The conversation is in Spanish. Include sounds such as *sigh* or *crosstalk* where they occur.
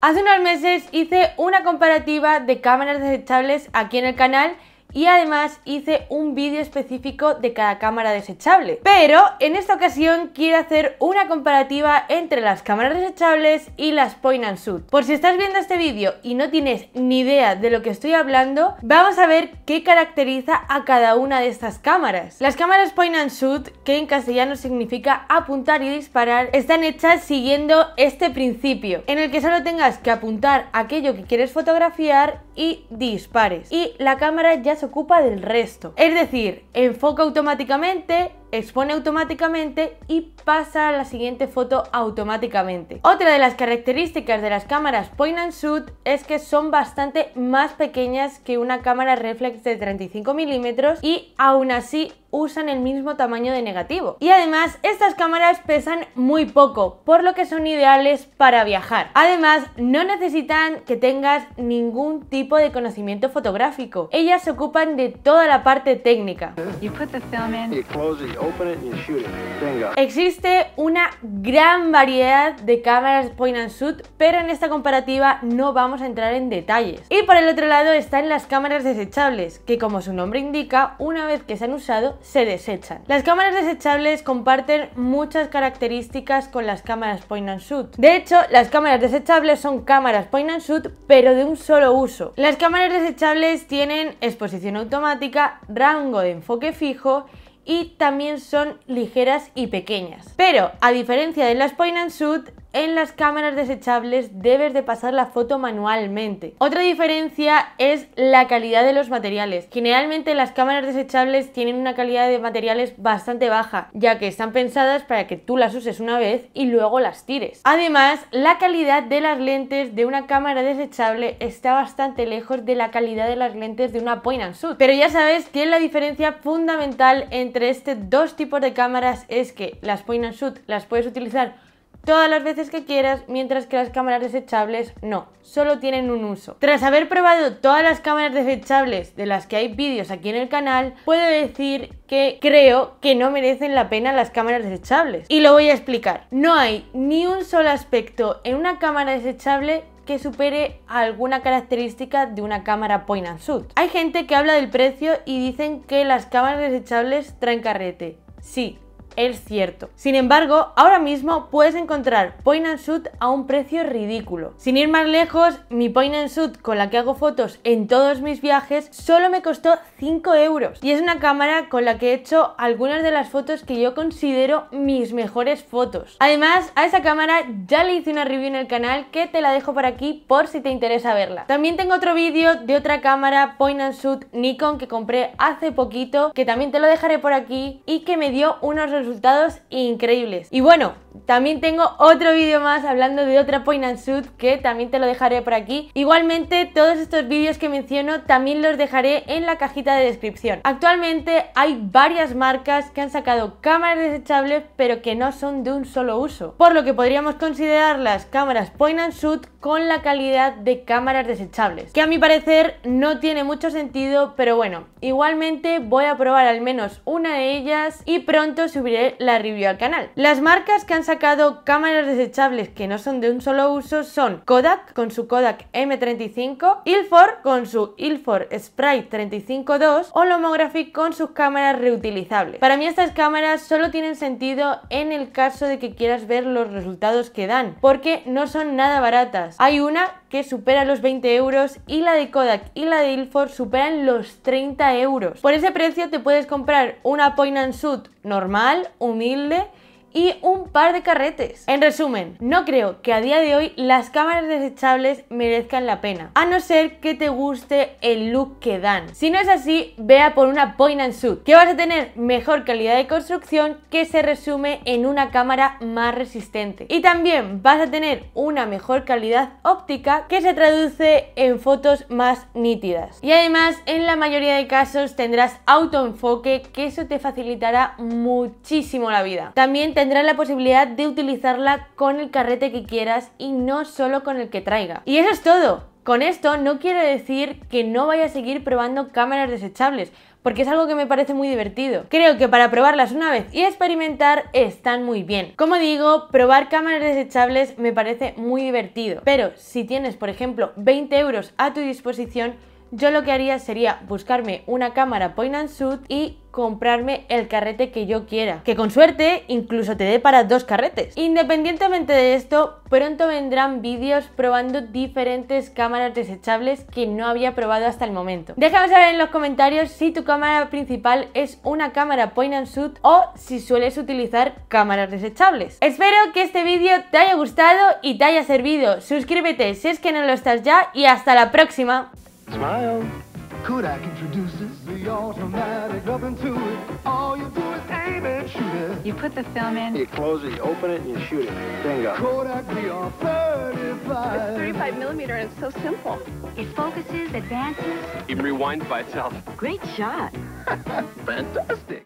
Hace unos meses hice una comparativa de cámaras desechables aquí en el canal y además hice un vídeo específico de cada cámara desechable. Pero en esta ocasión quiero hacer una comparativa entre las cámaras desechables y las point and shoot. Por si estás viendo este vídeo y no tienes ni idea de lo que estoy hablando, vamos a ver qué caracteriza a cada una de estas cámaras. Las cámaras point and shoot, que en castellano significa apuntar y disparar, están hechas siguiendo este principio, en el que solo tengas que apuntar aquello que quieres fotografiar y dispares. Y la cámara ya se ocupa del resto. Es decir, enfoca automáticamente expone automáticamente y pasa a la siguiente foto automáticamente. Otra de las características de las cámaras point and shoot es que son bastante más pequeñas que una cámara reflex de 35 milímetros y aún así usan el mismo tamaño de negativo. Y además, estas cámaras pesan muy poco, por lo que son ideales para viajar. Además, no necesitan que tengas ningún tipo de conocimiento fotográfico. Ellas se ocupan de toda la parte técnica. Existe una gran variedad de cámaras point and shoot, pero en esta comparativa no vamos a entrar en detalles. Y por el otro lado están las cámaras desechables, que como su nombre indica, una vez que se han usado, se desechan. Las cámaras desechables comparten muchas características con las cámaras point and shoot. De hecho, las cámaras desechables son cámaras point and shoot, pero de un solo uso. Las cámaras desechables tienen exposición automática, rango de enfoque fijo y también son ligeras y pequeñas. Pero a diferencia de las Point and Shoot, en las cámaras desechables debes de pasar la foto manualmente. Otra diferencia es la calidad de los materiales. Generalmente las cámaras desechables tienen una calidad de materiales bastante baja, ya que están pensadas para que tú las uses una vez y luego las tires. Además, la calidad de las lentes de una cámara desechable está bastante lejos de la calidad de las lentes de una point and shoot. Pero ya sabes que la diferencia fundamental entre estos dos tipos de cámaras es que las point and shoot las puedes utilizar todas las veces que quieras, mientras que las cámaras desechables no, solo tienen un uso. Tras haber probado todas las cámaras desechables de las que hay vídeos aquí en el canal, puedo decir que creo que no merecen la pena las cámaras desechables. Y lo voy a explicar. No hay ni un solo aspecto en una cámara desechable que supere alguna característica de una cámara point and shoot. Hay gente que habla del precio y dicen que las cámaras desechables traen carrete. Sí, es cierto. Sin embargo, ahora mismo puedes encontrar point and shoot a un precio ridículo. Sin ir más lejos, mi point and shoot con la que hago fotos en todos mis viajes solo me costó 5 euros y es una cámara con la que he hecho algunas de las fotos que yo considero mis mejores fotos. Además, a esa cámara ya le hice una review en el canal que te la dejo por aquí por si te interesa verla. También tengo otro vídeo de otra cámara point and shoot Nikon que compré hace poquito que también te lo dejaré por aquí y que me dio unos resultados resultados increíbles. Y bueno, también tengo otro vídeo más hablando de otra point and shoot que también te lo dejaré por aquí. Igualmente, todos estos vídeos que menciono también los dejaré en la cajita de descripción. Actualmente hay varias marcas que han sacado cámaras desechables pero que no son de un solo uso, por lo que podríamos considerar las cámaras point and shoot con la calidad de cámaras desechables, que a mi parecer no tiene mucho sentido, pero bueno, igualmente voy a probar al menos una de ellas y pronto subiré la review al canal. Las marcas que han sacado cámaras desechables que no son de un solo uso son Kodak con su Kodak M35, Ilford con su Ilford Sprite 35 o Lomography con sus cámaras reutilizables. Para mí estas cámaras solo tienen sentido en el caso de que quieras ver los resultados que dan, porque no son nada baratas. Hay una que supera los 20 euros y la de Kodak y la de Ilford superan los 30 euros. Por ese precio te puedes comprar una Point and Shoot normal, humilde y un par de carretes. En resumen, no creo que a día de hoy las cámaras desechables merezcan la pena, a no ser que te guste el look que dan. Si no es así, vea por una point and shoot, que vas a tener mejor calidad de construcción que se resume en una cámara más resistente. Y también vas a tener una mejor calidad óptica que se traduce en fotos más nítidas. Y además, en la mayoría de casos tendrás autoenfoque que eso te facilitará muchísimo la vida. También tendrás la posibilidad de utilizarla con el carrete que quieras y no solo con el que traiga. Y eso es todo. Con esto no quiero decir que no vaya a seguir probando cámaras desechables, porque es algo que me parece muy divertido. Creo que para probarlas una vez y experimentar están muy bien. Como digo, probar cámaras desechables me parece muy divertido, pero si tienes, por ejemplo, 20 euros a tu disposición, yo lo que haría sería buscarme una cámara point and shoot y comprarme el carrete que yo quiera, que con suerte incluso te dé para dos carretes. Independientemente de esto, pronto vendrán vídeos probando diferentes cámaras desechables que no había probado hasta el momento. Déjame saber en los comentarios si tu cámara principal es una cámara point and shoot o si sueles utilizar cámaras desechables. Espero que este vídeo te haya gustado y te haya servido. Suscríbete si es que no lo estás ya y hasta la próxima. Kodak introduces the automatic Up to it. All you do is aim and shoot it. You put the film in. You close it, you open it, and you shoot it. Bingo. Kodak VR 35. It's 35 millimeter, and it's so simple. It focuses, advances. Even rewinds by itself. Great shot. *laughs* Fantastic.